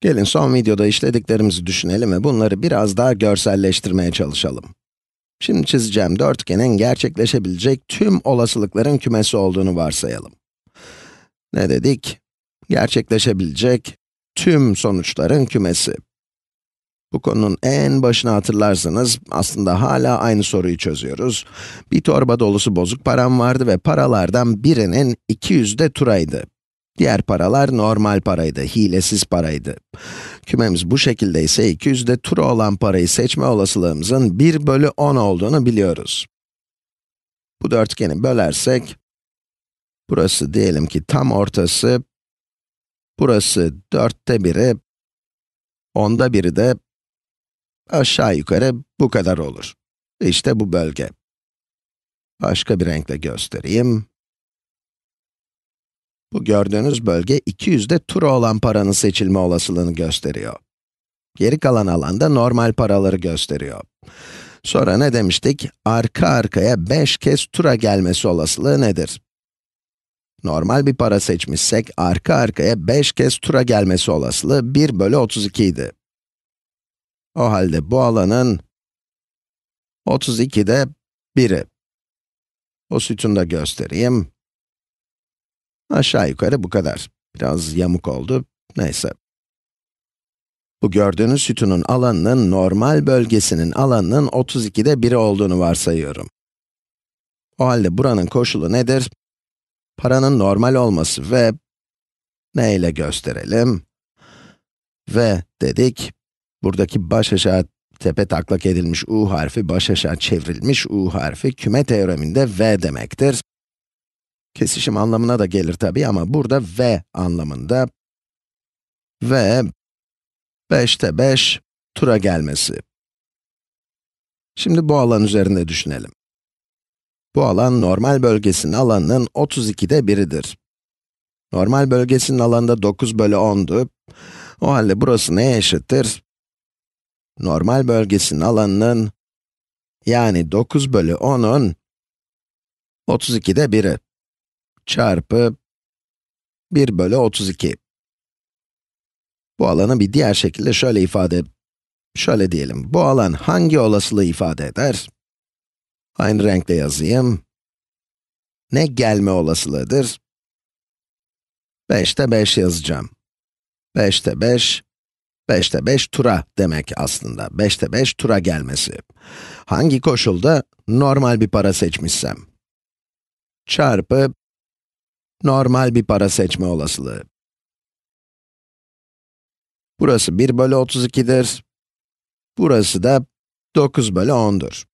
Gelin son videoda işlediklerimizi düşünelim ve bunları biraz daha görselleştirmeye çalışalım. Şimdi çizeceğim dörtgenin gerçekleşebilecek tüm olasılıkların kümesi olduğunu varsayalım. Ne dedik? Gerçekleşebilecek tüm sonuçların kümesi. Bu konunun en başına hatırlarsanız, aslında hala aynı soruyu çözüyoruz. Bir torba dolusu bozuk param vardı ve paralardan birinin 200 turaydı. Diğer paralar normal paraydı, hilesiz paraydı. Kümemiz bu şekilde ise 200'de tura olan parayı seçme olasılığımızın 1 bölü 10 olduğunu biliyoruz. Bu dörtgeni bölersek, burası diyelim ki tam ortası, burası 4'te biri, 10'da 1'i de aşağı yukarı bu kadar olur. İşte bu bölge. Başka bir renkle göstereyim. Bu gördüğünüz bölge 200'de tura olan paranın seçilme olasılığını gösteriyor. Geri kalan alanda normal paraları gösteriyor. Sonra ne demiştik? Arka arkaya 5 kez tura gelmesi olasılığı nedir? Normal bir para seçmişsek, arka arkaya 5 kez tura gelmesi olasılığı 1 bölü 32 idi. O halde bu alanın 32'de 1'i. O sütunu da göstereyim. Aşağı yukarı bu kadar. Biraz yamuk oldu, neyse. Bu gördüğünüz sütunun alanının normal bölgesinin alanının 32'de 1'i olduğunu varsayıyorum. O halde buranın koşulu nedir? Paranın normal olması ve ne ile gösterelim? Ve dedik, buradaki baş aşağı tepe taklak edilmiş u harfi, baş aşağı çevrilmiş u harfi, küme teoreminde v demektir kesişim anlamına da gelir tabii ama burada v anlamında v 5'te 5 tura gelmesi. Şimdi bu alan üzerinde düşünelim. Bu alan normal bölgesinin alanının 32'de biridir. Normal bölgesinin alanında 9 bölü 10'du. O halde burası neye eşittir? Normal bölgesinin alanının yani 9 bölü 10'un 32'de biri çarpı 1 bölü 32. Bu alanı bir diğer şekilde şöyle ifade, şöyle diyelim, bu alan hangi olasılığı ifade eder? Aynı renkle yazayım. Ne gelme olasılığıdır? 5'te 5 yazacağım. 5'te 5, 5'te 5 tura demek aslında. 5'te 5 tura gelmesi. Hangi koşulda normal bir para seçmişsem? Çarpı Normal bir para seçme olasılığı. Burası 1 bölü 32'dir. Burası da 9 bölü 10'dur.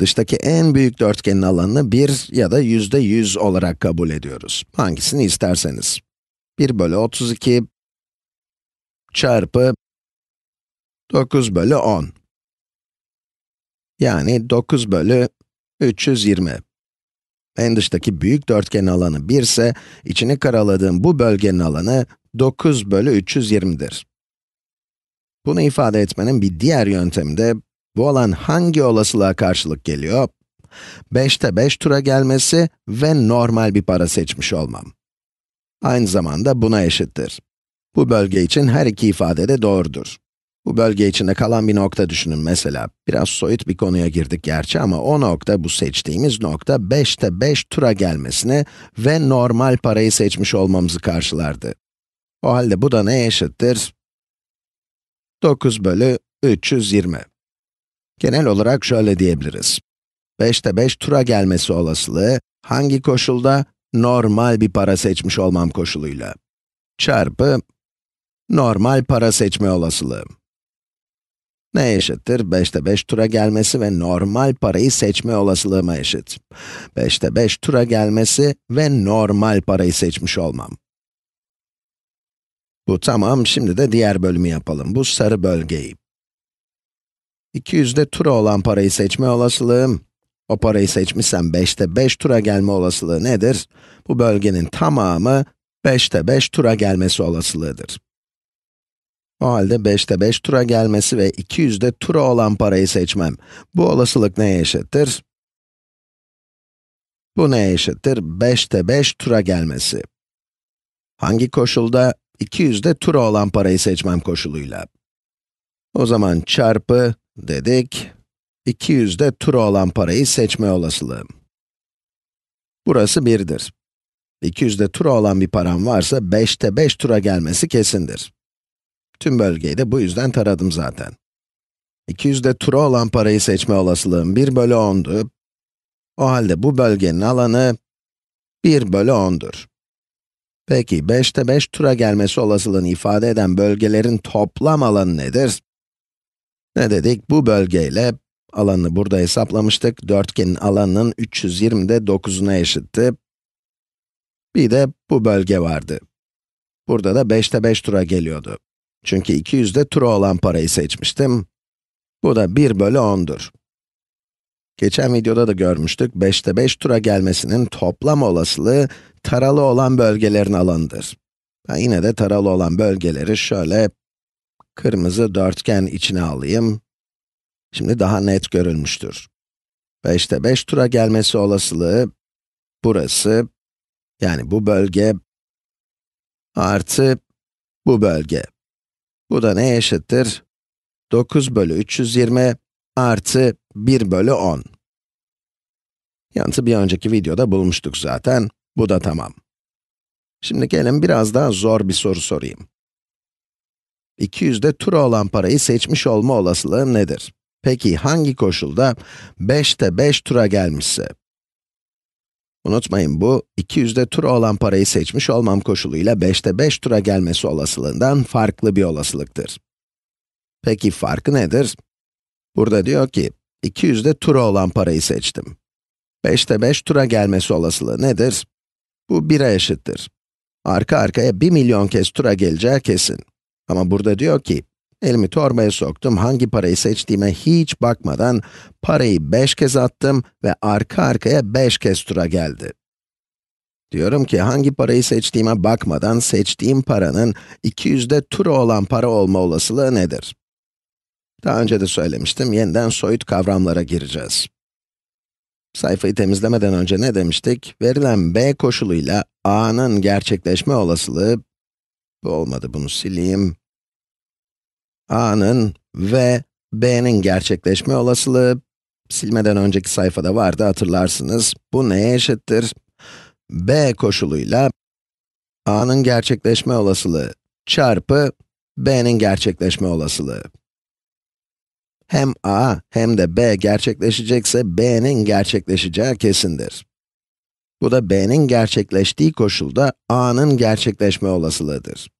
Dıştaki en büyük dörtgenin alanını 1 ya da yüzde 100 olarak kabul ediyoruz. Hangisini isterseniz. 1 bölü 32 çarpı 9 bölü 10. Yani 9 bölü 320. En dıştaki büyük dörtgen alanı 1 ise, içini karaladığım bu bölgenin alanı 9 bölü 320'dir. Bunu ifade etmenin bir diğer yöntemi de, bu alan hangi olasılığa karşılık geliyor? 5'te 5 tura gelmesi ve normal bir para seçmiş olmam. Aynı zamanda buna eşittir. Bu bölge için her iki ifade de doğrudur. Bu bölge içinde kalan bir nokta düşünün mesela. Biraz soyut bir konuya girdik gerçi ama o nokta, bu seçtiğimiz nokta 5'te 5 tura gelmesini ve normal parayı seçmiş olmamızı karşılardı. O halde bu da ne eşittir? 9 bölü 320. Genel olarak şöyle diyebiliriz. 5'te 5 tura gelmesi olasılığı, hangi koşulda? Normal bir para seçmiş olmam koşuluyla. Çarpı, normal para seçme olasılığı. Ne eşittir? 5'te 5 tura gelmesi ve normal parayı seçme olasılığıma eşit. 5'te 5 tura gelmesi ve normal parayı seçmiş olmam. Bu tamam, şimdi de diğer bölümü yapalım. Bu sarı bölgeyi. 200'de tura olan parayı seçme olasılığım, o parayı seçmişsem 5'te 5 tura gelme olasılığı nedir? Bu bölgenin tamamı 5'te 5 tura gelmesi olasılığıdır. O halde 5'te 5 tura gelmesi ve 200'de tura olan parayı seçmem. Bu olasılık neye eşittir? Bu neye eşittir? 5'te 5 tura gelmesi. Hangi koşulda? 200'de tura olan parayı seçmem koşuluyla. O zaman çarpı dedik. 200'de tura olan parayı seçme olasılığı. Burası 1'dir. 200'de tura olan bir param varsa 5'te 5 tura gelmesi kesindir. Tüm bölgeyi de bu yüzden taradım zaten. 200'de tura olan parayı seçme olasılığım 1 bölü 10'du. O halde bu bölgenin alanı 1 bölü 10'dur. Peki 5'te 5 tura gelmesi olasılığını ifade eden bölgelerin toplam alanı nedir? Ne dedik? Bu bölgeyle alanını burada hesaplamıştık. Dörtgenin alanının 320'de 9'una eşitti. Bir de bu bölge vardı. Burada da 5'te 5 tura geliyordu. Çünkü 200'de tura olan parayı seçmiştim. Bu da 1 bölü 10'dur. Geçen videoda da görmüştük, 5'te 5 tura gelmesinin toplam olasılığı taralı olan bölgelerin alanıdır. Ben yine de taralı olan bölgeleri şöyle kırmızı dörtgen içine alayım. Şimdi daha net görülmüştür. 5'te 5 tura gelmesi olasılığı burası, yani bu bölge artı bu bölge. Bu da ne eşittir? 9 bölü 320 artı 1 bölü 10. Yanıtı bir önceki videoda bulmuştuk zaten. Bu da tamam. Şimdi gelin biraz daha zor bir soru sorayım. 200'de tura olan parayı seçmiş olma olasılığı nedir? Peki hangi koşulda 5'te 5 tura gelmişse, Unutmayın bu, 200'de tura olan parayı seçmiş olmam koşuluyla 5'te 5 tura gelmesi olasılığından farklı bir olasılıktır. Peki farkı nedir? Burada diyor ki, 200'de tura olan parayı seçtim. 5'te 5 tura gelmesi olasılığı nedir? Bu 1'e eşittir. Arka arkaya 1 milyon kez tura geleceği kesin. Ama burada diyor ki, Elimi torbaya soktum, hangi parayı seçtiğime hiç bakmadan parayı 5 kez attım ve arka arkaya 5 kez tura geldi. Diyorum ki hangi parayı seçtiğime bakmadan seçtiğim paranın 200'de tura olan para olma olasılığı nedir? Daha önce de söylemiştim, yeniden soyut kavramlara gireceğiz. Sayfayı temizlemeden önce ne demiştik? Verilen b koşuluyla a'nın gerçekleşme olasılığı, bu olmadı bunu sileyim, A'nın ve B'nin gerçekleşme olasılığı, silmeden önceki sayfada vardı hatırlarsınız. Bu neye eşittir? B koşuluyla A'nın gerçekleşme olasılığı çarpı B'nin gerçekleşme olasılığı. Hem A hem de B gerçekleşecekse B'nin gerçekleşeceği kesindir. Bu da B'nin gerçekleştiği koşulda A'nın gerçekleşme olasılığıdır.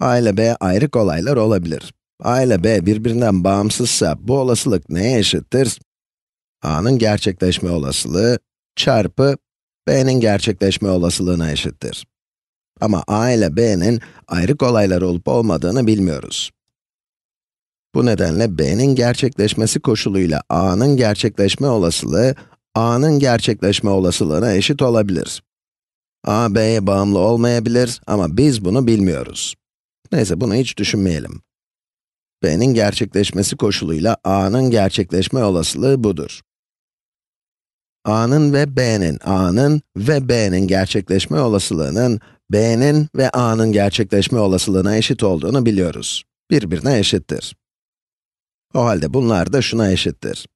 A ile B ayrı olaylar olabilir a ile b birbirinden bağımsızsa bu olasılık neye eşittir? a'nın gerçekleşme olasılığı çarpı b'nin gerçekleşme olasılığına eşittir. Ama a ile b'nin ayrık olaylar olup olmadığını bilmiyoruz. Bu nedenle b'nin gerçekleşmesi koşuluyla a'nın gerçekleşme olasılığı, a'nın gerçekleşme olasılığına eşit olabilir. a, b'ye bağımlı olmayabilir ama biz bunu bilmiyoruz. Neyse bunu hiç düşünmeyelim b'nin gerçekleşmesi koşuluyla a'nın gerçekleşme olasılığı budur. a'nın ve b'nin, a'nın ve b'nin gerçekleşme olasılığının b'nin ve a'nın gerçekleşme olasılığına eşit olduğunu biliyoruz. Birbirine eşittir. O halde bunlar da şuna eşittir.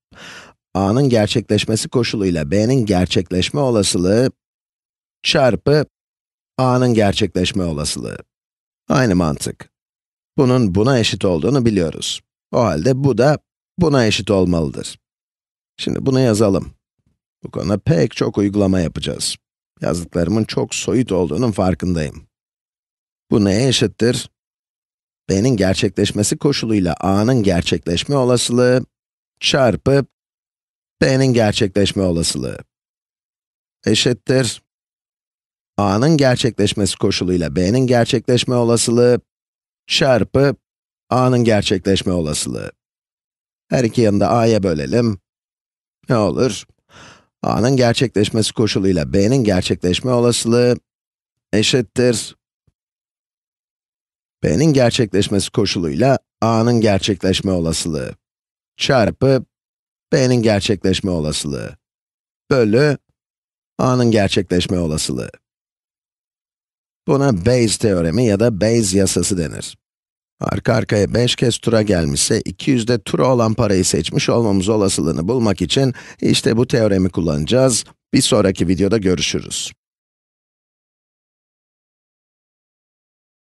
a'nın gerçekleşmesi koşuluyla b'nin gerçekleşme olasılığı çarpı a'nın gerçekleşme olasılığı. Aynı mantık. Bunun buna eşit olduğunu biliyoruz. O halde bu da buna eşit olmalıdır. Şimdi bunu yazalım. Bu konuda pek çok uygulama yapacağız. Yazdıklarımın çok soyut olduğunun farkındayım. Bu neye eşittir? b'nin gerçekleşmesi koşuluyla a'nın gerçekleşme olasılığı çarpı b'nin gerçekleşme olasılığı eşittir. a'nın gerçekleşmesi koşuluyla b'nin gerçekleşme olasılığı çarpı a'nın gerçekleşme olasılığı. Her iki yanı da a'ya bölelim. Ne olur? a'nın gerçekleşmesi koşuluyla b'nin gerçekleşme olasılığı eşittir. b'nin gerçekleşmesi koşuluyla a'nın gerçekleşme olasılığı çarpı b'nin gerçekleşme olasılığı bölü a'nın gerçekleşme olasılığı. Buna Bayes teoremi ya da Bayes yasası denir. Arka arkaya 5 kez tura gelmişse 200'de tura olan parayı seçmiş olmamız olasılığını bulmak için işte bu teoremi kullanacağız. Bir sonraki videoda görüşürüz.